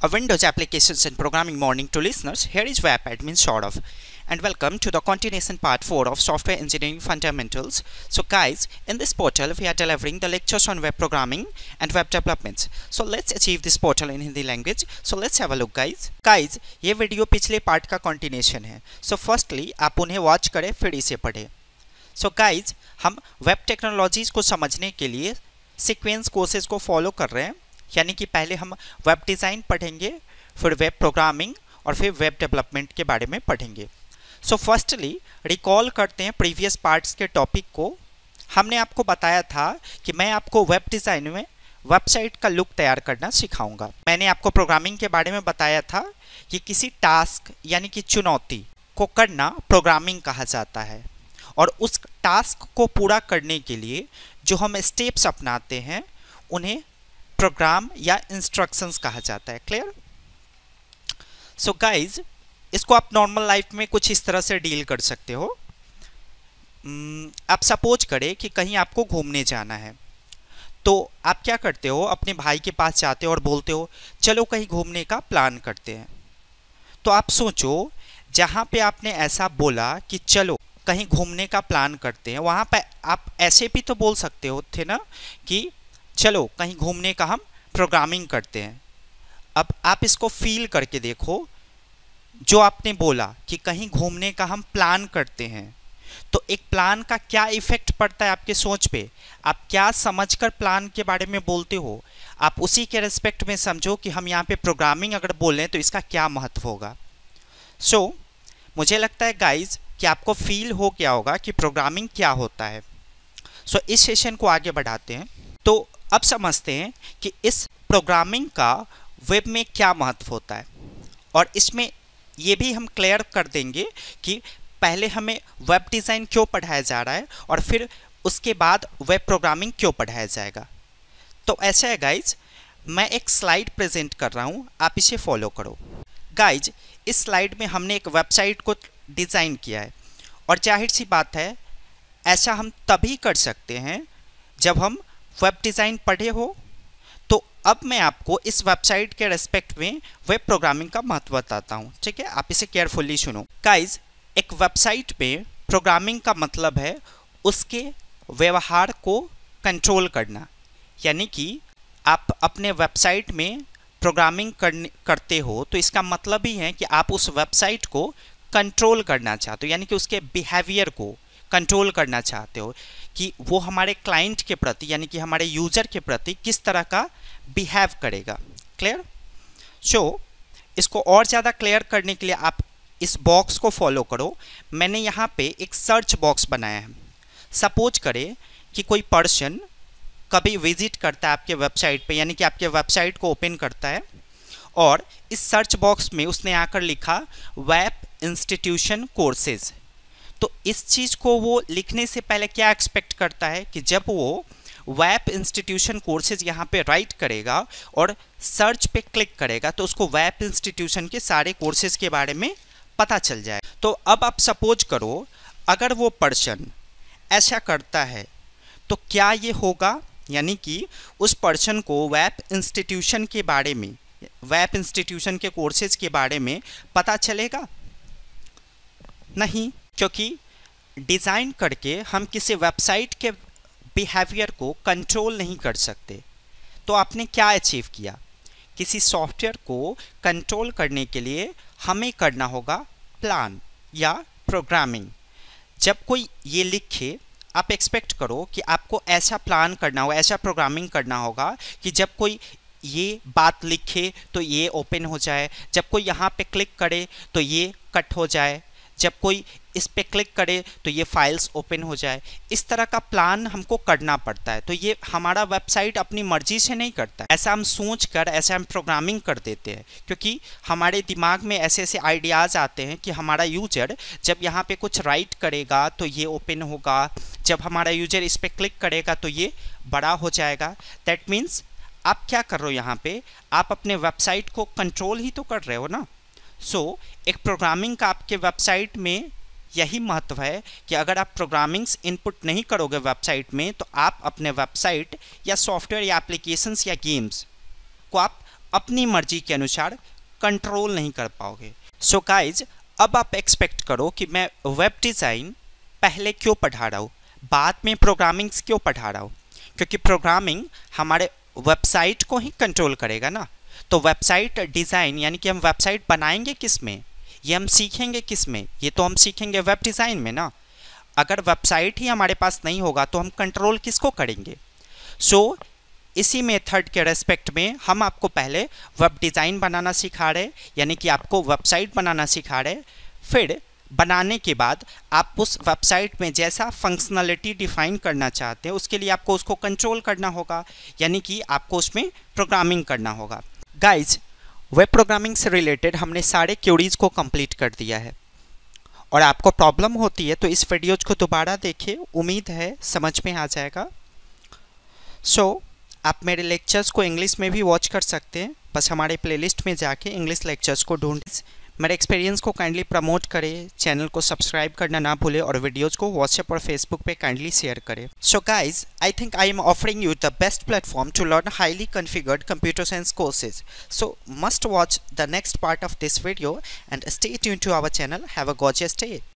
a Windows applications and programming morning to listeners. Here is web admin sort of and welcome to the continuation part 4 of software engineering fundamentals. So guys, in this portal we are delivering the lectures on web programming and web development. So let's achieve this portal in Hindi language. So let's have a look guys. Guys, ये video pichle part का continuation So firstly आप उन्हें watch करें फिर इसे पढ़ें. So guys, हम web technologies को समझने के लिए सीक्वेंस कोर्सेज को फॉलो यानी कि पहले हम वेब डिज़ाइन पढ़ेंगे फिर वेब प्रोग्रामिंग और फिर वेब डेवलपमेंट के बारे में पढ़ेंगे सो फर्स्टली रिकॉल करते हैं प्रीवियस पार्ट्स के टॉपिक को हमने आपको बताया था कि मैं आपको वेब डिज़ाइन में वेबसाइट का लुक तैयार करना सिखाऊंगा मैंने आपको प्रोग्रामिंग के बारे में बताया था कि किसी टास्क यानी कि चुनौती को करना प्रोग्रामिंग कहा जाता है और उस टास्क को पूरा करने के लिए जो हम स्टेप्स अपनाते हैं उन्हें प्रोग्राम या इंस्ट्रक्शंस कहा जाता है क्लियर सो गाइस इसको आप नॉर्मल लाइफ में कुछ इस तरह से डील कर सकते हो hmm, आप सपोज करें कि कहीं आपको घूमने जाना है तो आप क्या करते हो अपने भाई के पास जाते हो और बोलते हो चलो कहीं घूमने का प्लान करते हैं तो आप सोचो जहाँ पे आपने ऐसा बोला कि चलो कहीं घूमने का प्लान करते हैं वहाँ पर आप ऐसे भी तो बोल सकते हो थे ना कि चलो कहीं घूमने का हम प्रोग्रामिंग करते हैं अब आप इसको फील करके देखो जो आपने बोला कि कहीं घूमने का हम प्लान करते हैं तो एक प्लान का क्या इफ़ेक्ट पड़ता है आपके सोच पे आप क्या समझकर प्लान के बारे में बोलते हो आप उसी के रेस्पेक्ट में समझो कि हम यहाँ पे प्रोग्रामिंग अगर बोलें तो इसका क्या महत्व होगा सो so, मुझे लगता है गाइज कि आपको फील हो क्या होगा कि प्रोग्रामिंग क्या होता है सो so, इस सेशन को आगे बढ़ाते हैं तो अब समझते हैं कि इस प्रोग्रामिंग का वेब में क्या महत्व होता है और इसमें ये भी हम क्लियर कर देंगे कि पहले हमें वेब डिज़ाइन क्यों पढ़ाया जा रहा है और फिर उसके बाद वेब प्रोग्रामिंग क्यों पढ़ाया जाएगा तो ऐसा है गाइज मैं एक स्लाइड प्रेजेंट कर रहा हूँ आप इसे फॉलो करो गाइज इस स्लाइड में हमने एक वेबसाइट को डिज़ाइन किया है और जाहिर सी बात है ऐसा हम तभी कर सकते हैं जब हम वेब डिज़ाइन पढ़े हो तो अब मैं आपको इस वेबसाइट के रेस्पेक्ट में वेब प्रोग्रामिंग का महत्व बताता हूँ ठीक है आप इसे केयरफुली सुनो काइज एक वेबसाइट पे प्रोग्रामिंग का मतलब है उसके व्यवहार को कंट्रोल करना यानी कि आप अपने वेबसाइट में प्रोग्रामिंग करते हो तो इसका मतलब ही है कि आप उस वेबसाइट को कंट्रोल करना चाहते हो यानी कि उसके बिहेवियर को कंट्रोल करना चाहते हो कि वो हमारे क्लाइंट के प्रति यानी कि हमारे यूजर के प्रति किस तरह का बिहेव करेगा क्लियर सो so, इसको और ज़्यादा क्लियर करने के लिए आप इस बॉक्स को फॉलो करो मैंने यहाँ पे एक सर्च बॉक्स बनाया है सपोज करें कि कोई पर्सन कभी विजिट करता है आपके वेबसाइट पे यानी कि आपके वेबसाइट को ओपन करता है और इस सर्च बॉक्स में उसने आकर लिखा वेब इंस्टीट्यूशन कोर्सेज तो इस चीज़ को वो लिखने से पहले क्या एक्सपेक्ट करता है कि जब वो वैप इंस्टीट्यूशन कोर्सेज यहाँ पे राइट करेगा और सर्च पे क्लिक करेगा तो उसको वैप इंस्टीट्यूशन के सारे कोर्सेज के बारे में पता चल जाए तो अब आप सपोज करो अगर वो पर्सन ऐसा करता है तो क्या ये होगा यानी कि उस पर्सन को वैप इंस्टीट्यूशन के बारे में वैप इंस्टीट्यूशन के कोर्सेज के बारे में पता चलेगा नहीं क्योंकि डिज़ाइन करके हम किसी वेबसाइट के बिहेवियर को कंट्रोल नहीं कर सकते तो आपने क्या अचीव किया किसी सॉफ्टवेयर को कंट्रोल करने के लिए हमें करना होगा प्लान या प्रोग्रामिंग जब कोई ये लिखे आप एक्सपेक्ट करो कि आपको ऐसा प्लान करना होगा ऐसा प्रोग्रामिंग करना होगा कि जब कोई ये बात लिखे तो ये ओपन हो जाए जब कोई यहाँ पे क्लिक करे तो ये कट हो जाए जब कोई इस पर क्लिक करे तो ये फाइल्स ओपन हो जाए इस तरह का प्लान हमको करना पड़ता है तो ये हमारा वेबसाइट अपनी मर्जी से नहीं करता ऐसा हम सोच कर ऐसा हम प्रोग्रामिंग कर देते हैं क्योंकि हमारे दिमाग में ऐसे ऐसे आइडियाज़ आते हैं कि हमारा यूजर जब यहाँ पे कुछ राइट करेगा तो ये ओपन होगा जब हमारा यूजर इस पर क्लिक करेगा तो ये बड़ा हो जाएगा दैट मीन्स आप क्या कर रहे हो यहाँ पे आप अपने वेबसाइट को कंट्रोल ही तो कर रहे हो ना सो so, एक प्रोग्रामिंग का आपके वेबसाइट में यही महत्व है कि अगर आप प्रोग्रामिंग्स इनपुट नहीं करोगे वेबसाइट में तो आप अपने वेबसाइट या सॉफ्टवेयर या एप्लीकेशंस या गेम्स को आप अपनी मर्जी के अनुसार कंट्रोल नहीं कर पाओगे सो so गाइज अब आप एक्सपेक्ट करो कि मैं वेब डिज़ाइन पहले क्यों पढ़ा रहा हूँ बाद में प्रोग्रामिंग्स क्यों पढ़ा रहा हूँ क्योंकि प्रोग्रामिंग हमारे वेबसाइट को ही कंट्रोल करेगा ना तो वेबसाइट डिज़ाइन यानी कि हम वेबसाइट बनाएंगे किस में ये हम सीखेंगे किस में ये तो हम सीखेंगे वेब डिज़ाइन में ना अगर वेबसाइट ही हमारे पास नहीं होगा तो हम कंट्रोल किसको करेंगे सो so, इसी मेथड के रेस्पेक्ट में हम आपको पहले वेब डिज़ाइन बनाना सिखा रहे यानी कि आपको वेबसाइट बनाना सिखा रहे फिर बनाने के बाद आप उस वेबसाइट में जैसा फंक्शनलिटी डिफाइन करना चाहते हैं उसके लिए आपको उसको कंट्रोल करना होगा यानी कि आपको उसमें प्रोग्रामिंग करना होगा गाइज वेब प्रोग्रामिंग से रिलेटेड हमने सारे क्यूरीज को कंप्लीट कर दिया है और आपको प्रॉब्लम होती है तो इस वीडियोज को दोबारा देखिए उम्मीद है समझ में आ जाएगा सो so, आप मेरे लेक्चर्स को इंग्लिश में भी वॉच कर सकते हैं बस हमारे प्लेलिस्ट में जाके इंग्लिश लेक्चर्स को ढूंढ मेरे एक्सपीरियंस को काइंडली प्रमोट करें चैनल को सब्सक्राइब करना ना भूलें और वीडियोज़ को व्हाट्सएप और फेसबुक पे काइंडली शेयर करें so guys I think I am offering you the best platform to learn highly configured computer science courses so must watch the next part of this video and stay tune to our channel have a gorgeous day